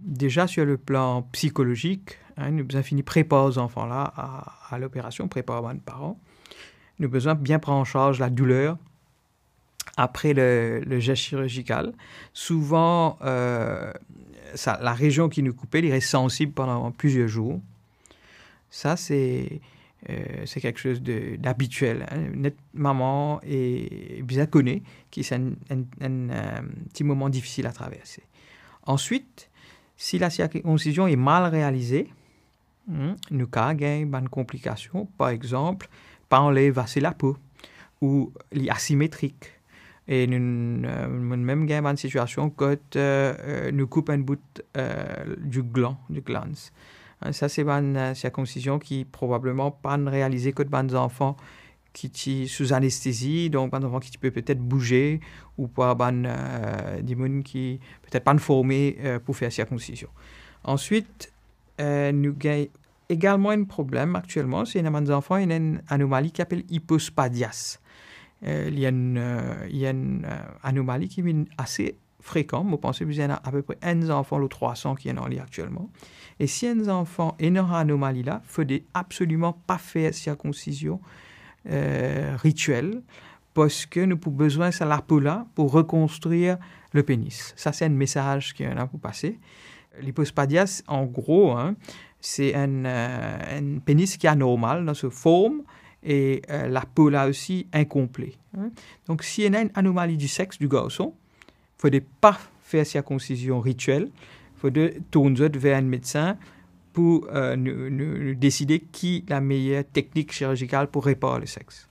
Déjà sur le plan psychologique, hein, nous avons fini préparer aux enfants-là à, l'opération, préparer les parents. Nous avons besoin bien prendre en charge la douleur après le, geste chirurgical. Souvent, euh, ça, la région qui nous coupait, elle reste sensible pendant plusieurs jours. Ça, c'est euh, quelque chose d'habituel. Hein. Notre maman est bien connue, qui c'est un, euh, petit moment difficile à traverser. Ensuite, si la circoncision est mal réalisée, hmm, nous cas gagne une complication, par exemple, par enlever la peau ou asymétrique Et nous, avons euh, même des situations situation quand euh, euh, nous coupe un bout du gland, du hein, Ça, c'est une circoncision qui probablement pas réalisée que de les enfants qui sous anesthésie, donc un enfant qui peut peut-être bouger ou pas euh, ben, qui peut-être pas formés euh, pour faire circoncision. Ensuite, euh, nous avons également un problème actuellement, c'est que les enfants ont une anomalie qui s'appelle hypospadias. il y a une, anomalie qui est assez fréquente, vous pensez qu'il y en a à peu près un enfant, ou 300 qui en ont actuellement. Et si un enfant a une anomalie là, il ne faut absolument pas faire circoncision euh, rituel parce que nous avons besoin de peau-là pour reconstruire le pénis. Ça, c'est un message est a pour passer. L'hypospadias, en gros, hein, c'est euh, un, pénis qui est anormal dans sa forme et euh, la peau-là aussi incomplet. Hein. Donc, s'il y a une anomalie du sexe du garçon, il ne faut pas faire circoncision rituelle, il faut tourner vers un médecin pour euh, nous, décider qui la meilleure technique chirurgicale pour réparer le sexe.